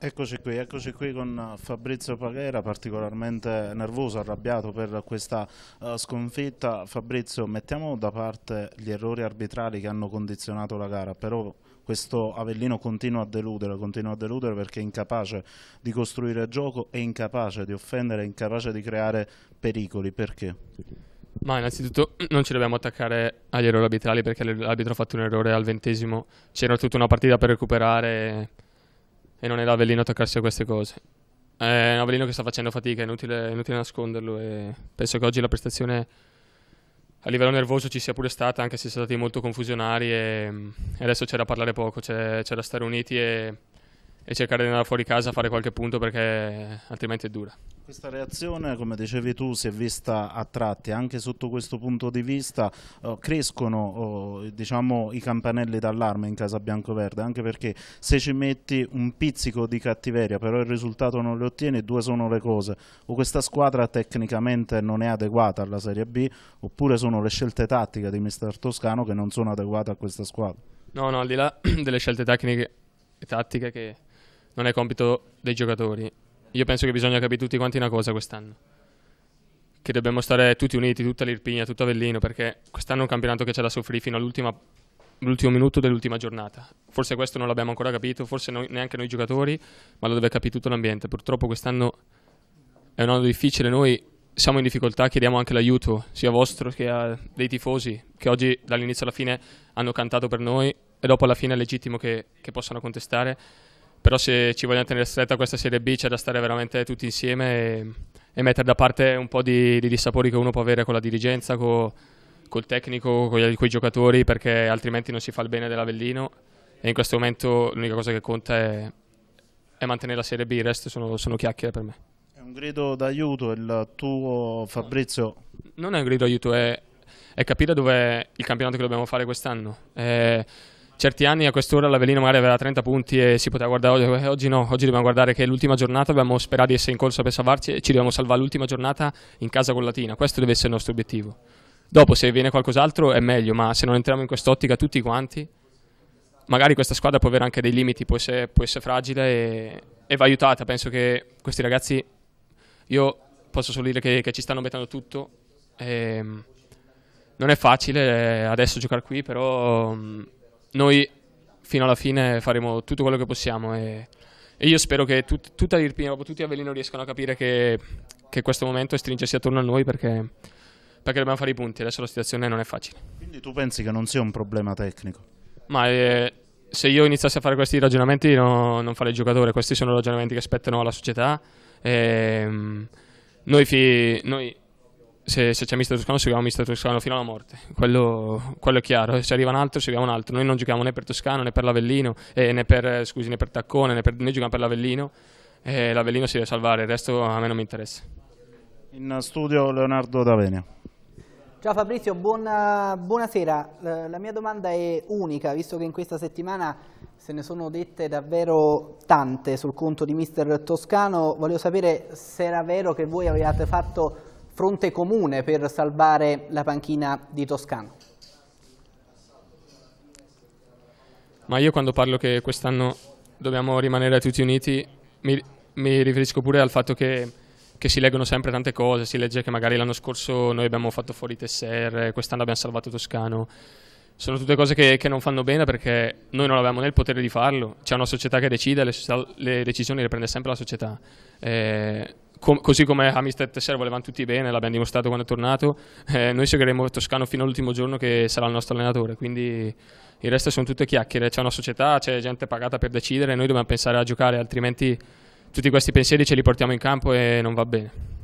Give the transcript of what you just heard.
Eccoci qui, eccoci qui con eh, Fabrizio Paghera, particolarmente nervoso, arrabbiato per questa uh, sconfitta. Fabrizio, mettiamo da parte gli errori arbitrali che hanno condizionato la gara, però questo Avellino continua a deludere, continua a deludere perché è incapace di costruire gioco, è incapace di offendere, è incapace di creare pericoli. Perché? Ma innanzitutto non ci dobbiamo attaccare agli errori arbitrali perché l'arbitro ha fatto un errore al ventesimo, c'era tutta una partita per recuperare e non è da Avellino attaccarsi a queste cose. È un Avellino che sta facendo fatica, è inutile, è inutile nasconderlo e penso che oggi la prestazione a livello nervoso ci sia pure stata, anche se siamo stati molto confusionari e, e adesso c'è da parlare poco, c'è, da stare uniti e, e cercare di andare fuori casa a fare qualche punto perché altrimenti è dura. Questa reazione, come dicevi tu, si è vista a tratti, anche sotto questo punto di vista eh, crescono eh, diciamo, i campanelli d'allarme in casa biancoverde, anche perché se ci metti un pizzico di cattiveria però il risultato non lo ottieni, due sono le cose, o questa squadra tecnicamente non è adeguata alla Serie B, oppure sono le scelte tattiche di mister Toscano che non sono adeguate a questa squadra. No, no, al di là delle scelte tecniche e tattiche che non è compito dei giocatori, io penso che bisogna capire tutti quanti una cosa quest'anno. Che dobbiamo stare tutti uniti, tutta l'Irpigna, tutto Avellino, perché quest'anno è un campionato che c'è da soffrire fino all'ultimo minuto dell'ultima giornata. Forse questo non l'abbiamo ancora capito, forse noi, neanche noi giocatori, ma lo deve capire tutto l'ambiente. Purtroppo quest'anno è un anno difficile, noi siamo in difficoltà, chiediamo anche l'aiuto sia vostro che eh, dei tifosi che oggi dall'inizio alla fine hanno cantato per noi e dopo alla fine è legittimo che, che possano contestare però se ci vogliamo tenere stretta questa Serie B c'è da stare veramente tutti insieme e, e mettere da parte un po' di, di, dissapori che uno può avere con la dirigenza, co, col tecnico, con i giocatori, perché altrimenti non si fa il bene dell'Avellino e in questo momento l'unica cosa che conta è, è, mantenere la Serie B, il resto sono, sono chiacchiere per me. È un grido d'aiuto il tuo Fabrizio? Non è un grido d'aiuto, è, è capire dove è il campionato che dobbiamo fare quest'anno. Eh, certi anni a quest'ora l'Avellino magari aveva 30 punti e si poteva guardare oggi, eh, no, oggi dobbiamo guardare che l'ultima giornata dobbiamo sperare di essere in corsa per salvarci e ci dobbiamo salvare l'ultima giornata in casa con Latina, questo deve essere il nostro obiettivo. Dopo se viene qualcos'altro è meglio, ma se non entriamo in quest'ottica tutti quanti, magari questa squadra può avere anche dei limiti, può essere, può essere fragile e, e, va aiutata, penso che questi ragazzi, io posso solo dire che, che ci stanno mettendo tutto. E, ehm, non è facile eh, adesso giocare qui, però mm, noi fino alla fine faremo tutto quello che possiamo e, e io spero che tut, tutta l'Irpina, proprio tutti a Avellino riescano a capire che, che questo momento è stringersi attorno a noi perché, perché dobbiamo fare i punti, adesso la situazione non è facile. Quindi tu pensi che non sia un problema tecnico? Ma eh, se io iniziassi a fare questi ragionamenti no, non farei il giocatore, questi sono ragionamenti che spettano alla società. E, ehm, noi, fi, noi se, se c'è Mister Toscano seguiamo Mister Toscano fino alla morte, quello, quello, è chiaro, se arriva un altro seguiamo un altro, noi non giochiamo né per Toscano né per l'Avellino, eh, né, per, eh, scusi, né per Taccone, né per, noi giochiamo per l'Avellino e l'Avellino si deve salvare, il resto a me non mi interessa. In studio Leonardo D'Avenio. Ciao Fabrizio, buona, eh, buonasera. La mia domanda è unica, visto che in questa settimana se ne sono dette davvero tante sul conto di mister Toscano. Voglio sapere se era vero che voi avevate fatto fronte comune per salvare la panchina di Toscano? Ma io quando parlo che quest'anno dobbiamo rimanere tutti uniti mi, mi riferisco pure al fatto che, che, si leggono sempre tante cose, si legge che magari l'anno scorso noi abbiamo fatto fuori Tesser, quest'anno abbiamo salvato Toscano. Sono tutte cose che, che, non fanno bene perché noi non avevamo né il potere di farlo, c'è una società che decide, le, le decisioni le prende sempre la società. Eh, Com così come Amistad Tessera volevano tutti bene, l'abbiamo dimostrato quando è tornato, eh, noi seguiremo Toscano fino all'ultimo giorno che sarà il nostro allenatore, quindi il resto sono tutte chiacchiere, c'è una società, c'è gente pagata per decidere, noi dobbiamo pensare a giocare, altrimenti tutti questi pensieri ce li portiamo in campo e non va bene.